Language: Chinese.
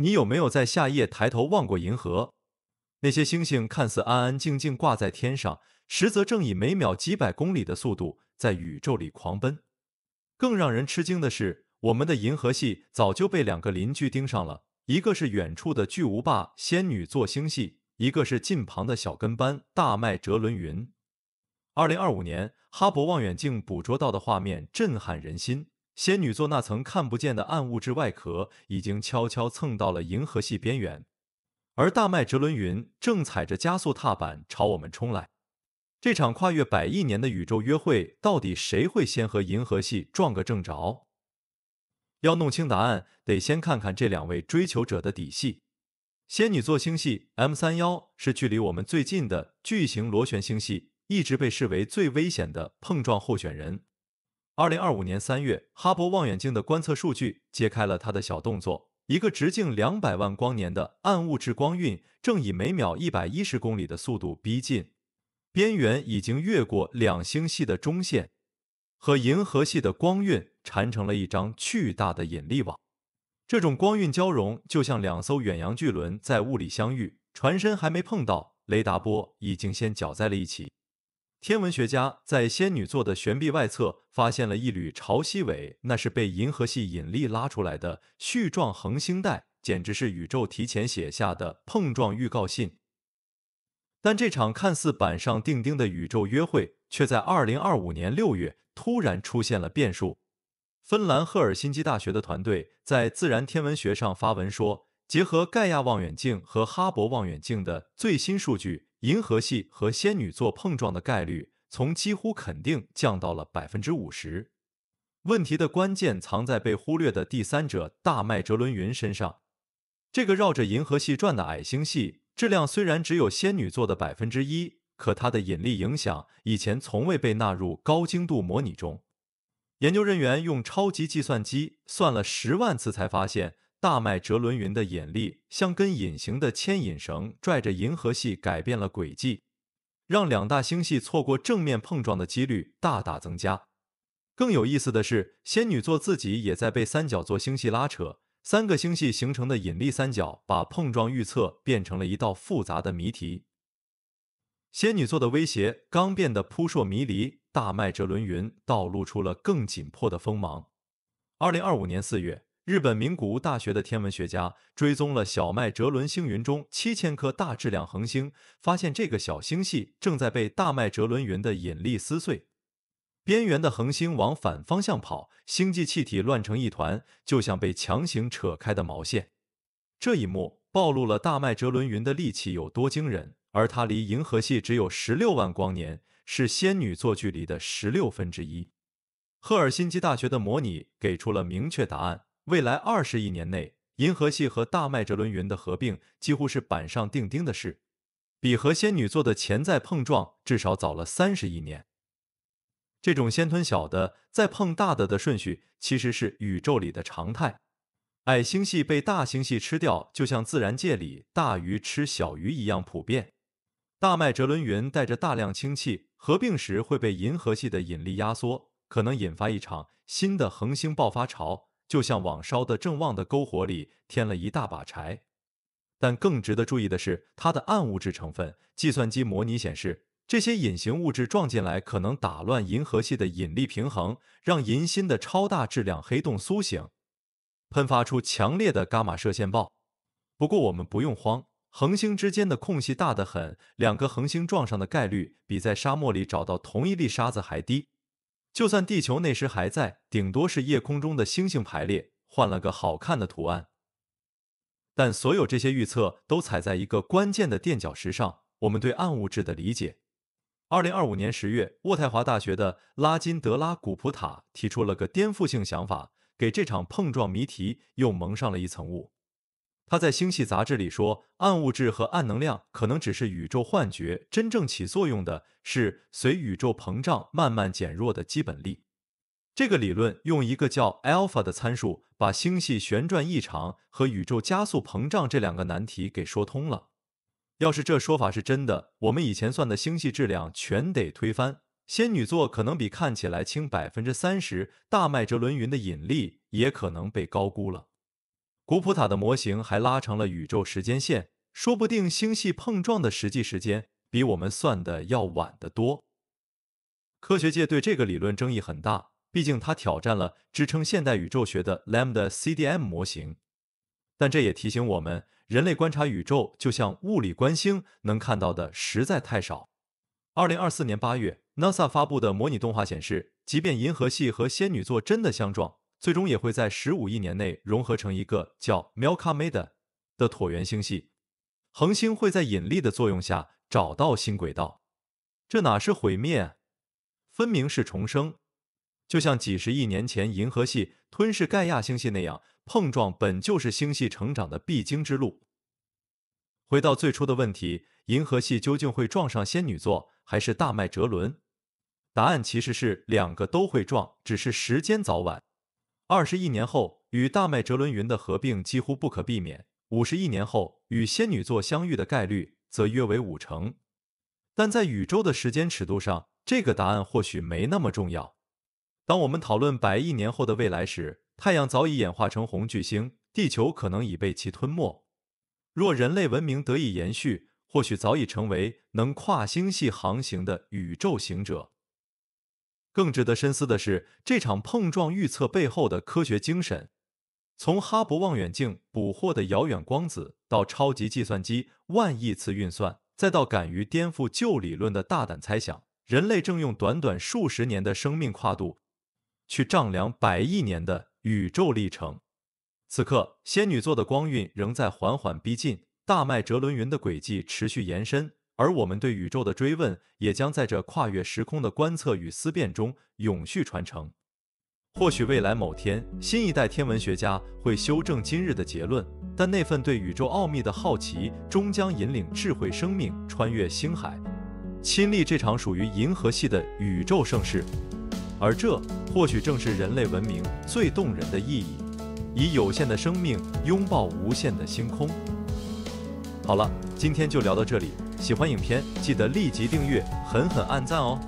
你有没有在夏夜抬头望过银河？那些星星看似安安静静挂在天上，实则正以每秒几百公里的速度在宇宙里狂奔。更让人吃惊的是，我们的银河系早就被两个邻居盯上了，一个是远处的巨无霸仙女座星系，一个是近旁的小跟班大麦哲伦云。二零二五年，哈勃望远镜捕捉到的画面震撼人心。仙女座那层看不见的暗物质外壳已经悄悄蹭到了银河系边缘，而大麦哲伦云正踩着加速踏板朝我们冲来。这场跨越百亿年的宇宙约会，到底谁会先和银河系撞个正着？要弄清答案，得先看看这两位追求者的底细。仙女座星系 M 三幺是距离我们最近的巨型螺旋星系，一直被视为最危险的碰撞候选人。二零二五年三月，哈勃望远镜的观测数据揭开了它的小动作：一个直径两百万光年的暗物质光晕正以每秒一百一十公里的速度逼近，边缘已经越过两星系的中线，和银河系的光晕缠成了一张巨大的引力网。这种光晕交融，就像两艘远洋巨轮在雾里相遇，船身还没碰到，雷达波已经先搅在了一起。天文学家在仙女座的悬臂外侧发现了一缕潮汐尾，那是被银河系引力拉出来的絮状恒星带，简直是宇宙提前写下的碰撞预告信。但这场看似板上钉钉的宇宙约会，却在2025年6月突然出现了变数。芬兰赫尔辛基大学的团队在《自然天文学》上发文说，结合盖亚望远镜和哈勃望远镜的最新数据。银河系和仙女座碰撞的概率从几乎肯定降到了百分之五十。问题的关键藏在被忽略的第三者——大麦哲伦云身上。这个绕着银河系转的矮星系质量虽然只有仙女座的百分之一，可它的引力影响以前从未被纳入高精度模拟中。研究人员用超级计算机算了十万次，才发现。大麦哲伦云的引力像根隐形的牵引绳，拽着银河系改变了轨迹，让两大星系错过正面碰撞的几率大大增加。更有意思的是，仙女座自己也在被三角座星系拉扯，三个星系形成的引力三角把碰撞预测变成了一道复杂的谜题。仙女座的威胁刚变得扑朔迷离，大麦哲伦云倒露出了更紧迫的锋芒。二零二五年四月。日本名古屋大学的天文学家追踪了小麦哲伦星云中七千颗大质量恒星，发现这个小星系正在被大麦哲伦云的引力撕碎，边缘的恒星往反方向跑，星际气体乱成一团，就像被强行扯开的毛线。这一幕暴露了大麦哲伦云的力气有多惊人，而它离银河系只有十六万光年，是仙女座距离的十六分之一。赫尔辛基大学的模拟给出了明确答案。未来二十亿年内，银河系和大麦哲伦云的合并几乎是板上钉钉的事，比和仙女座的潜在碰撞至少早了三十亿年。这种先吞小的再碰大的的顺序其实是宇宙里的常态。矮星系被大星系吃掉，就像自然界里大鱼吃小鱼一样普遍。大麦哲伦云带着大量氢气合并时会被银河系的引力压缩，可能引发一场新的恒星爆发潮。就像往烧的正旺的篝火里添了一大把柴，但更值得注意的是，它的暗物质成分。计算机模拟显示，这些隐形物质撞进来，可能打乱银河系的引力平衡，让银心的超大质量黑洞苏醒，喷发出强烈的伽马射线暴。不过我们不用慌，恒星之间的空隙大得很，两个恒星撞上的概率比在沙漠里找到同一粒沙子还低。就算地球那时还在，顶多是夜空中的星星排列换了个好看的图案。但所有这些预测都踩在一个关键的垫脚石上——我们对暗物质的理解。二零二五年十月，渥太华大学的拉金德拉古普塔提出了个颠覆性想法，给这场碰撞谜题又蒙上了一层雾。他在《星系》杂志里说，暗物质和暗能量可能只是宇宙幻觉，真正起作用的是随宇宙膨胀慢慢减弱的基本力。这个理论用一个叫 alpha 的参数，把星系旋转异常和宇宙加速膨胀这两个难题给说通了。要是这说法是真的，我们以前算的星系质量全得推翻，仙女座可能比看起来轻百分之三十，大麦哲伦云的引力也可能被高估了。古普塔的模型还拉长了宇宙时间线，说不定星系碰撞的实际时间比我们算的要晚得多。科学界对这个理论争议很大，毕竟它挑战了支撑现代宇宙学的 Lambda c d m 模型。但这也提醒我们，人类观察宇宙就像物理观星，能看到的实在太少。二零二四年八月，NASA 发布的模拟动画显示，即便银河系和仙女座真的相撞，最终也会在十五亿年内融合成一个叫 m i l k a m e d a 的椭圆星系，恒星会在引力的作用下找到新轨道。这哪是毁灭，分明是重生。就像几十亿年前银河系吞噬盖亚星系那样，碰撞本就是星系成长的必经之路。回到最初的问题，银河系究竟会撞上仙女座还是大麦哲伦？答案其实是两个都会撞，只是时间早晚。二十亿年后，与大麦哲伦云的合并几乎不可避免；五十亿年后，与仙女座相遇的概率则约为五成。但在宇宙的时间尺度上，这个答案或许没那么重要。当我们讨论百亿年后的未来时，太阳早已演化成红巨星，地球可能已被其吞没。若人类文明得以延续，或许早已成为能跨星系航行的宇宙行者。更值得深思的是，这场碰撞预测背后的科学精神。从哈勃望远镜捕获的遥远光子，到超级计算机万亿次运算，再到敢于颠覆旧理论的大胆猜想，人类正用短短数十年的生命跨度，去丈量百亿年的宇宙历程。此刻，仙女座的光晕仍在缓缓逼近，大麦哲伦云的轨迹持续延伸。而我们对宇宙的追问，也将在这跨越时空的观测与思辨中永续传承。或许未来某天，新一代天文学家会修正今日的结论，但那份对宇宙奥秘的好奇，终将引领智慧生命穿越星海，亲历这场属于银河系的宇宙盛世。而这，或许正是人类文明最动人的意义：以有限的生命拥抱无限的星空。好了，今天就聊到这里。喜欢影片，记得立即订阅，狠狠按赞哦！